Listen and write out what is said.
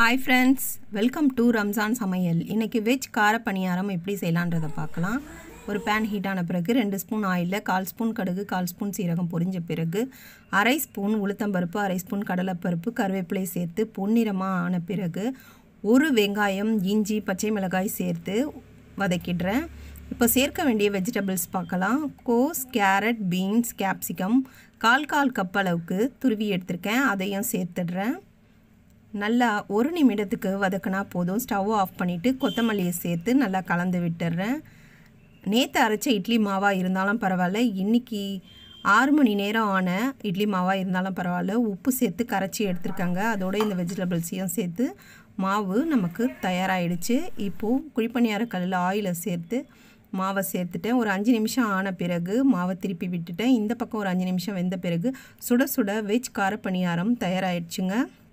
hi friends welcome to Ramzan சமையல் இன்றைக்கி veg கார பணியாரம் எப்படி செய்யலான்றதை பார்க்கலாம் ஒரு பேன் ஹீட் ஆன பிறகு ரெண்டு ஸ்பூன் ஆயிலில் கால் ஸ்பூன் கடுகு கால் ஸ்பூன் சீரகம் பொரிஞ்ச பிறகு அரை ஸ்பூன் உளுத்தம்பருப்பு அரை ஸ்பூன் கடலைப்பருப்பு கருவேப்பிலை சேர்த்து பொன்னிறமாக ஆன பிறகு ஒரு வெங்காயம் இஞ்சி பச்சை மிளகாய் சேர்த்து வதக்கிடுறேன் இப்போ சேர்க்க வேண்டிய வெஜிடபிள்ஸ் பார்க்கலாம் கோஸ் கேரட் பீன்ஸ் கேப்சிகம் கால் கால் கப் அளவுக்கு துருவி எடுத்திருக்கேன் அதையும் சேர்த்துடுறேன் நல்லா ஒரு நிமிடத்துக்கு வதக்கினா போதும் ஸ்டவ் ஆஃப் பண்ணிவிட்டு கொத்தமல்லியை சேர்த்து நல்லா கலந்து விட்டுடுறேன் நேற்று அரைச்ச இட்லி மாவாக இருந்தாலும் பரவாயில்ல இன்றைக்கி ஆறு மணி நேரம் ஆன இட்லி மாவாக இருந்தாலும் பரவாயில்ல உப்பு சேர்த்து கரைச்சி எடுத்திருக்காங்க அதோட இந்த வெஜிடபிள்ஸையும் சேர்த்து மாவு நமக்கு தயாராகிடுச்சு இப்போது குழிப்பணியார கல்லில் ஆயிலை சேர்த்து மாவை சேர்த்துட்டேன் ஒரு அஞ்சு நிமிஷம் ஆன பிறகு மாவை திருப்பி விட்டுட்டேன் இந்த பக்கம் ஒரு அஞ்சு நிமிஷம் வெந்த பிறகு சுட சுட வெஜ் காரப்பணியாரம் தயாராகிடுச்சுங்க